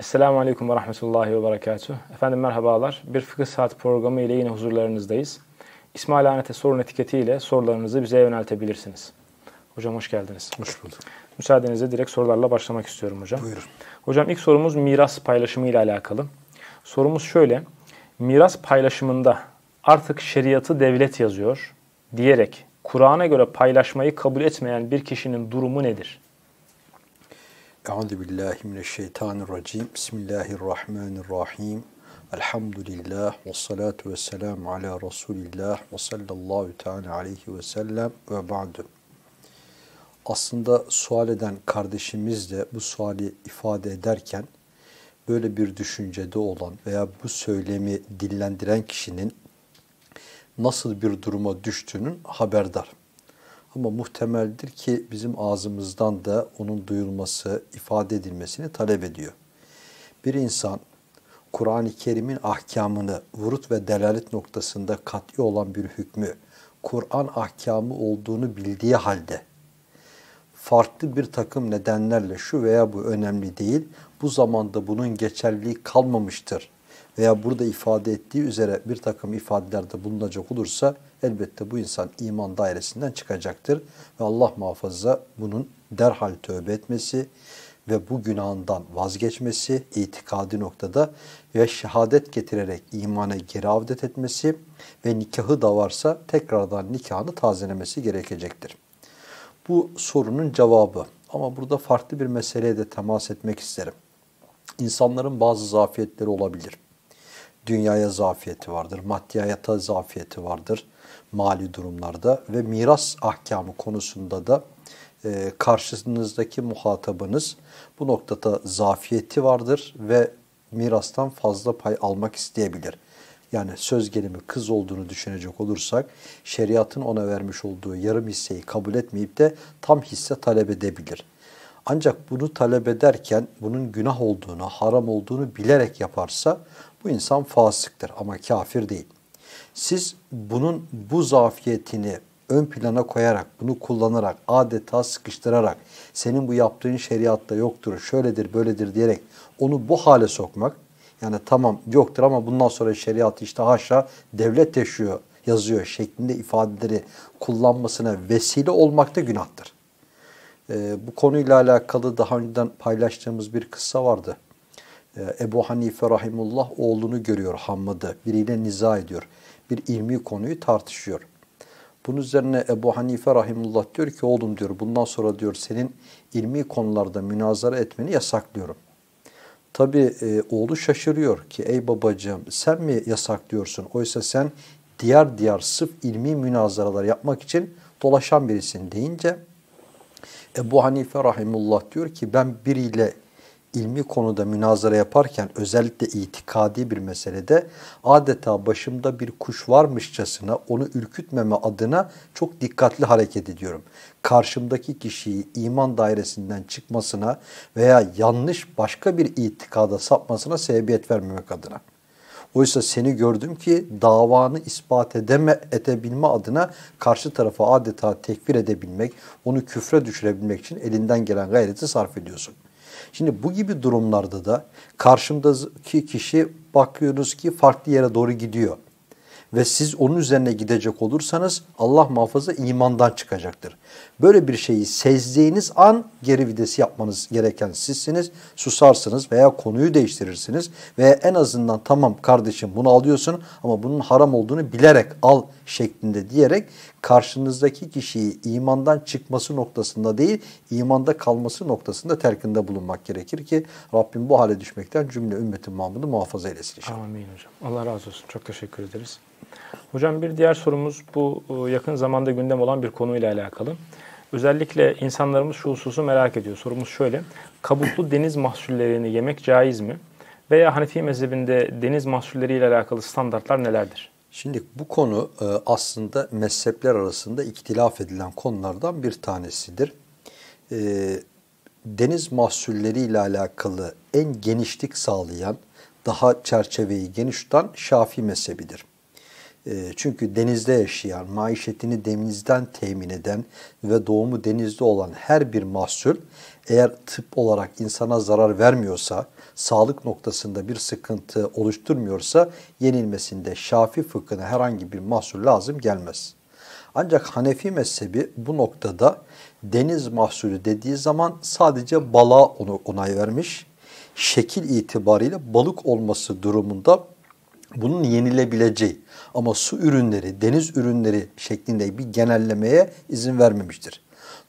Esselamu Aleyküm ve Rahmetullahi ve Berekatuhu. Efendim merhabalar. Bir fıkıh saat programı ile yine huzurlarınızdayız. İsmail Anete sorun etiketiyle sorularınızı bize yöneltebilirsiniz. Hocam hoş geldiniz. Hoş bulduk. Müsaadenizle direkt sorularla başlamak istiyorum hocam. Buyurun. Hocam ilk sorumuz miras paylaşımı ile alakalı. Sorumuz şöyle. Miras paylaşımında artık şeriatı devlet yazıyor diyerek Kur'an'a göre paylaşmayı kabul etmeyen bir kişinin durumu nedir? Euzu billahi mineşşeytanirracim. Bismillahirrahmanirrahim. Elhamdülillah ve salatu ve selam ala Resulillah ve sallallahu teala aleyhi ve sellem ve ba'du. Aslında sual eden kardeşimiz de bu suali ifade ederken böyle bir düşüncede olan veya bu söylemi dillendiren kişinin nasıl bir duruma düştüğünün haberdar. Ama muhtemeldir ki bizim ağzımızdan da onun duyulması, ifade edilmesini talep ediyor. Bir insan Kur'an-ı Kerim'in ahkamını, vurut ve delalet noktasında kat'i olan bir hükmü, Kur'an ahkamı olduğunu bildiği halde farklı bir takım nedenlerle şu veya bu önemli değil, bu zamanda bunun geçerliliği kalmamıştır veya burada ifade ettiği üzere bir takım ifadelerde bulunacak olursa elbette bu insan iman dairesinden çıkacaktır. Ve Allah muhafaza bunun derhal tövbe etmesi ve bu günahından vazgeçmesi, itikadi noktada ve şehadet getirerek imana geri avdet etmesi ve nikahı da varsa tekrardan nikahını tazelemesi gerekecektir. Bu sorunun cevabı ama burada farklı bir meseleye de temas etmek isterim. İnsanların bazı zafiyetleri olabilir dünyaya zafiyeti vardır, maddiyata zafiyeti vardır mali durumlarda ve miras ahkamı konusunda da e, karşınızdaki muhatabınız bu noktada zafiyeti vardır ve mirastan fazla pay almak isteyebilir. Yani söz gelimi kız olduğunu düşünecek olursak şeriatın ona vermiş olduğu yarım hisseyi kabul etmeyip de tam hisse talep edebilir. Ancak bunu talep ederken bunun günah olduğunu, haram olduğunu bilerek yaparsa bu insan fasıktır ama kafir değil. Siz bunun bu zafiyetini ön plana koyarak, bunu kullanarak, adeta sıkıştırarak, senin bu yaptığın şeriatta yoktur, şöyledir, böyledir diyerek onu bu hale sokmak, yani tamam yoktur ama bundan sonra şeriat işte haşa devlet yaşıyor, yazıyor şeklinde ifadeleri kullanmasına vesile olmak da günahtır. Ee, bu konuyla alakalı daha önceden paylaştığımız bir kıssa vardı. Ee, Ebu Hanife Rahimullah oğlunu görüyor Hammıd'ı. Biriyle niza ediyor. Bir ilmi konuyu tartışıyor. Bunun üzerine Ebu Hanife Rahimullah diyor ki oğlum diyor bundan sonra diyor senin ilmi konularda münazara etmeni yasaklıyorum. Tabi e, oğlu şaşırıyor ki ey babacığım sen mi yasaklıyorsun? Oysa sen diğer diğer sıf ilmi münazaralar yapmak için dolaşan birisin deyince Ebu Hanife Rahimullah diyor ki ben biriyle ilmi konuda münazara yaparken özellikle itikadi bir meselede adeta başımda bir kuş varmışçasına onu ürkütmeme adına çok dikkatli hareket ediyorum. Karşımdaki kişiyi iman dairesinden çıkmasına veya yanlış başka bir itikada sapmasına sebebiyet vermemek adına. Oysa seni gördüm ki davanı ispat edeme, edebilme adına karşı tarafa adeta tekfir edebilmek, onu küfre düşürebilmek için elinden gelen gayreti sarf ediyorsun.'' Şimdi bu gibi durumlarda da karşımdaki kişi bakıyorsunuz ki farklı yere doğru gidiyor. Ve siz onun üzerine gidecek olursanız Allah muhafaza imandan çıkacaktır. Böyle bir şeyi sezdiğiniz an geri videsi yapmanız gereken sizsiniz. Susarsınız veya konuyu değiştirirsiniz. veya en azından tamam kardeşim bunu alıyorsun ama bunun haram olduğunu bilerek al şeklinde diyerek karşınızdaki kişiyi imandan çıkması noktasında değil, imanda kalması noktasında terkinde bulunmak gerekir ki Rabbim bu hale düşmekten cümle ümmetin Muhammed'i muhafaza eylesin inşallah. Amin hocam. Allah razı olsun. Çok teşekkür ederiz. Hocam bir diğer sorumuz bu e, yakın zamanda gündem olan bir konuyla alakalı. Özellikle insanlarımız şu hususu merak ediyor. Sorumuz şöyle. Kabuklu deniz mahsullerini yemek caiz mi? Veya Hanefi mezhebinde deniz mahsulleriyle alakalı standartlar nelerdir? Şimdi bu konu e, aslında mezhepler arasında iktilaf edilen konulardan bir tanesidir. E, deniz mahsulleri ile alakalı en genişlik sağlayan, daha çerçeveyi geniş tutan Şafi mezhebidir. E, çünkü denizde yaşayan, maişetini denizden temin eden ve doğumu denizde olan her bir mahsul eğer tıp olarak insana zarar vermiyorsa, sağlık noktasında bir sıkıntı oluşturmuyorsa yenilmesinde şafi fıkhına herhangi bir mahsur lazım gelmez. Ancak Hanefi mezhebi bu noktada deniz mahsulü dediği zaman sadece balığa onu onay vermiş. Şekil itibariyle balık olması durumunda bunun yenilebileceği ama su ürünleri, deniz ürünleri şeklinde bir genellemeye izin vermemiştir.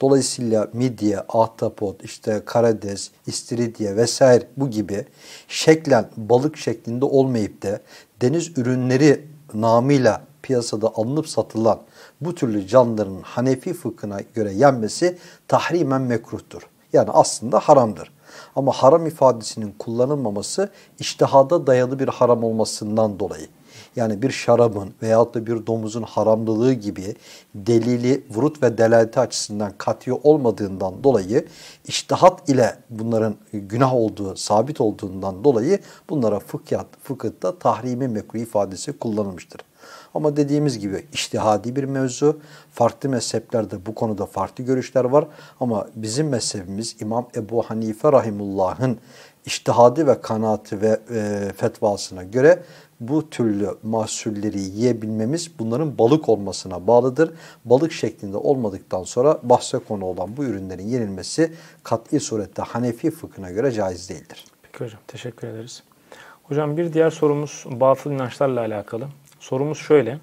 Dolayısıyla midye, ahtapot, işte karades, istiridye vesaire bu gibi şeklen balık şeklinde olmayıp de deniz ürünleri namıyla piyasada alınıp satılan bu türlü canlıların Hanefi fıkhına göre yenmesi tahrimen mekruhtur. Yani aslında haramdır. Ama haram ifadesinin kullanılmaması iştihada dayalı bir haram olmasından dolayı yani bir şarabın veyahut da bir domuzun haramlılığı gibi delili vurut ve delaleti açısından kat'i olmadığından dolayı iştihat ile bunların günah olduğu sabit olduğundan dolayı bunlara fıkhat, fıkıhta tahrimi mekruh ifadesi kullanılmıştır. Ama dediğimiz gibi iştihadi bir mevzu. Farklı mezheplerde bu konuda farklı görüşler var. Ama bizim mezhebimiz İmam Ebu Hanife Rahimullah'ın iştihadi ve kanaati ve e, fetvasına göre bu türlü mahsulleri yiyebilmemiz bunların balık olmasına bağlıdır. Balık şeklinde olmadıktan sonra bahse konu olan bu ürünlerin yenilmesi kat'i surette Hanefi fıkhına göre caiz değildir. Peki hocam teşekkür ederiz. Hocam bir diğer sorumuz batıl inançlarla alakalı. Sorumuz şöyle.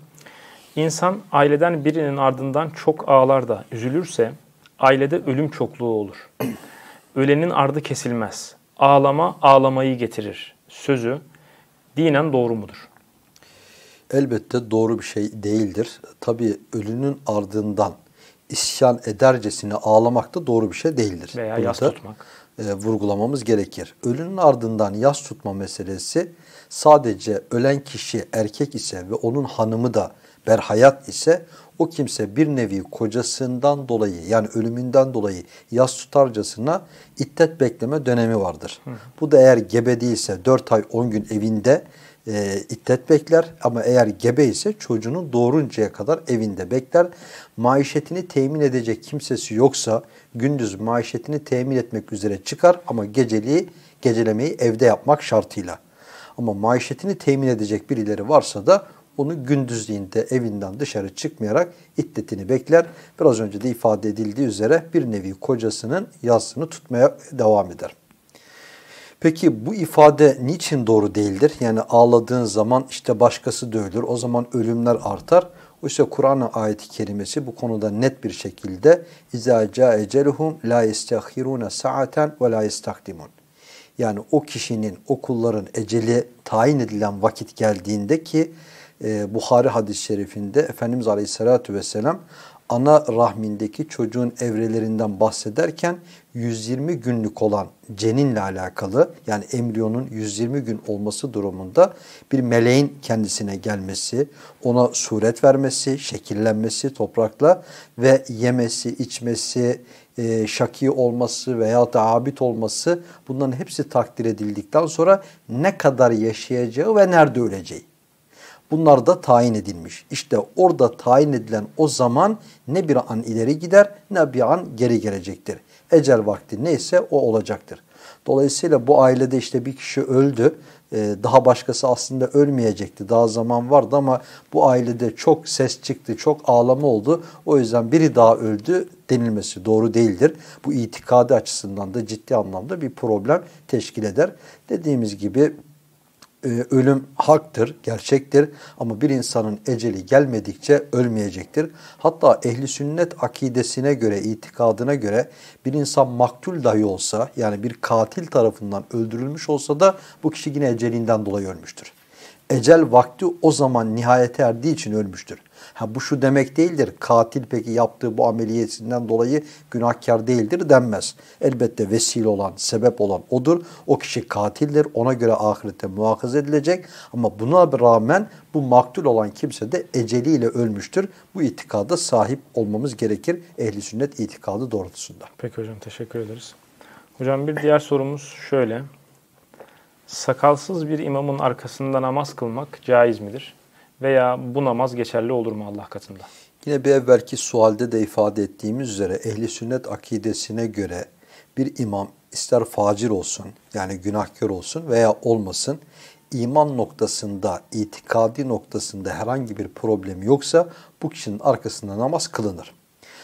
İnsan aileden birinin ardından çok ağlar da üzülürse ailede ölüm çokluğu olur. Ölenin ardı kesilmez ağlama ağlamayı getirir sözü dinen doğru mudur? Elbette doğru bir şey değildir. Tabii ölünün ardından isyan edercesine ağlamak da doğru bir şey değildir. Veya Bunu yas tutmak. E, vurgulamamız gerekir. Ölünün ardından yas tutma meselesi sadece ölen kişi erkek ise ve onun hanımı da berhayat ise o kimse bir nevi kocasından dolayı yani ölümünden dolayı yas tutarcasına iddet bekleme dönemi vardır. Hı. Bu da eğer gebe değilse 4 ay 10 gün evinde e, iddet bekler ama eğer gebe ise çocuğunu doğuruncaya kadar evinde bekler. Maişetini temin edecek kimsesi yoksa gündüz maişetini temin etmek üzere çıkar ama geceliği gecelemeyi evde yapmak şartıyla. Ama maişetini temin edecek birileri varsa da onu gündüzliğinde evinden dışarı çıkmayarak iddetini bekler. Biraz önce de ifade edildiği üzere bir nevi kocasının yazını tutmaya devam eder. Peki bu ifade niçin doğru değildir? Yani ağladığın zaman işte başkası ölür. o zaman ölümler artar. Oysa Kur'an'a ayeti i kerimesi bu konuda net bir şekilde اِذَا جَاءَ اَجَلُهُمْ لَا يَسْتَخِرُونَ سَعَةً وَلَا يَسْتَخْدِمُونَ Yani o kişinin, okulların eceli tayin edilen vakit geldiğinde ki e, Buhari hadis-i şerifinde Efendimiz Aleyhisselatü Vesselam ana rahmindeki çocuğun evrelerinden bahsederken 120 günlük olan ceninle alakalı yani embriyonun 120 gün olması durumunda bir meleğin kendisine gelmesi, ona suret vermesi, şekillenmesi toprakla ve yemesi, içmesi, e, şaki olması veya da abid olması bunların hepsi takdir edildikten sonra ne kadar yaşayacağı ve nerede öleceği. Bunlar da tayin edilmiş. İşte orada tayin edilen o zaman ne bir an ileri gider ne bir an geri gelecektir. Ecel vakti neyse o olacaktır. Dolayısıyla bu ailede işte bir kişi öldü. Ee, daha başkası aslında ölmeyecekti. Daha zaman vardı ama bu ailede çok ses çıktı, çok ağlama oldu. O yüzden biri daha öldü denilmesi doğru değildir. Bu itikadi açısından da ciddi anlamda bir problem teşkil eder. Dediğimiz gibi ee, ölüm haktır, gerçektir ama bir insanın eceli gelmedikçe ölmeyecektir. Hatta ehli sünnet akidesine göre, itikadına göre bir insan maktul dahi olsa yani bir katil tarafından öldürülmüş olsa da bu kişi yine ecelinden dolayı ölmüştür. Ecel vakti o zaman nihayete erdiği için ölmüştür. Ha bu şu demek değildir. Katil peki yaptığı bu ameliyetinden dolayı günahkar değildir denmez. Elbette vesile olan, sebep olan odur. O kişi katildir. Ona göre ahirette muhakkaz edilecek. Ama buna rağmen bu maktul olan kimse de eceliyle ölmüştür. Bu itikada sahip olmamız gerekir ehli sünnet itikadı doğrultusunda. Peki hocam teşekkür ederiz. Hocam bir diğer sorumuz şöyle. Sakalsız bir imamın arkasında namaz kılmak caiz midir? veya bu namaz geçerli olur mu Allah katında? Yine bir evvelki sualde de ifade ettiğimiz üzere ehli sünnet akidesine göre bir imam ister facir olsun yani günahkar olsun veya olmasın iman noktasında, itikadi noktasında herhangi bir problemi yoksa bu kişinin arkasında namaz kılınır.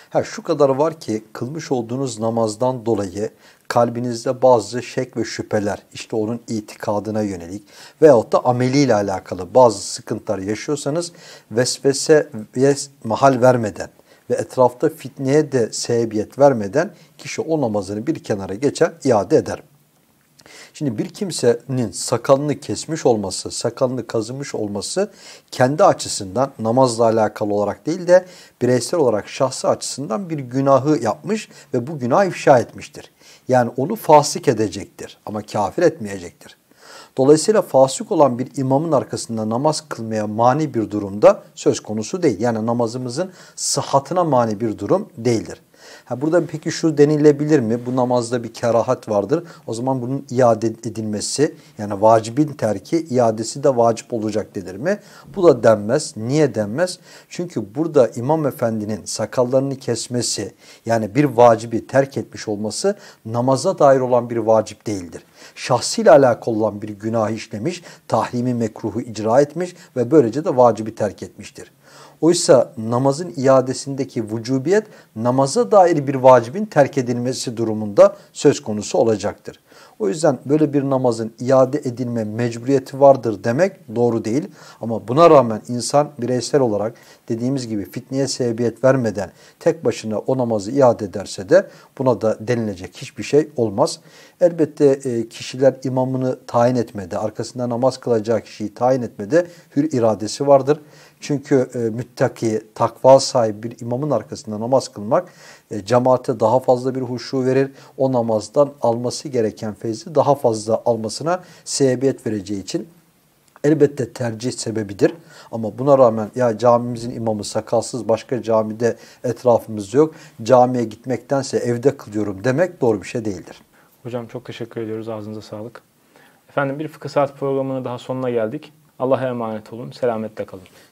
Ha şu kadar var ki kılmış olduğunuz namazdan dolayı kalbinizde bazı şek ve şüpheler, işte onun itikadına yönelik veyahut da ameliyle alakalı bazı sıkıntılar yaşıyorsanız vesvese ve mahal vermeden ve etrafta fitneye de sebebiyet vermeden kişi o namazını bir kenara geçer, iade eder. Şimdi bir kimsenin sakalını kesmiş olması, sakalını kazımış olması kendi açısından namazla alakalı olarak değil de bireysel olarak şahsı açısından bir günahı yapmış ve bu günah ifşa etmiştir. Yani onu fasık edecektir ama kafir etmeyecektir. Dolayısıyla fasık olan bir imamın arkasında namaz kılmaya mani bir durumda söz konusu değil. Yani namazımızın sıhhatına mani bir durum değildir. Ha buradan peki şu denilebilir mi? Bu namazda bir kerahat vardır. O zaman bunun iade edilmesi yani vacibin terki iadesi de vacip olacak denir mi? Bu da denmez. Niye denmez? Çünkü burada imam efendinin sakallarını kesmesi yani bir vacibi terk etmiş olması namaza dair olan bir vacip değildir. Şahsiyle alakalı olan bir günah işlemiş, tahrimi mekruhu icra etmiş ve böylece de vacibi terk etmiştir. Oysa namazın iadesindeki vücubiyet namaza dair bir vacibin terk edilmesi durumunda söz konusu olacaktır. O yüzden böyle bir namazın iade edilme mecburiyeti vardır demek doğru değil. Ama buna rağmen insan bireysel olarak dediğimiz gibi fitneye sebebiyet vermeden tek başına o namazı iade ederse de buna da denilecek hiçbir şey olmaz. Elbette e, kişiler imamını tayin etmede, arkasında namaz kılacağı kişiyi tayin etmede hür iradesi vardır. Çünkü e, müttaki, takva sahibi bir imamın arkasında namaz kılmak e, cemaate daha fazla bir huşu verir. O namazdan alması gereken feyzi daha fazla almasına sebebiyet vereceği için elbette tercih sebebidir. Ama buna rağmen ya camimizin imamı sakalsız başka camide etrafımız yok. Camiye gitmektense evde kılıyorum demek doğru bir şey değildir. Hocam çok teşekkür ediyoruz. Ağzınıza sağlık. Efendim bir fıkıh saat programının daha sonuna geldik. Allah'a emanet olun. Selametle kalın.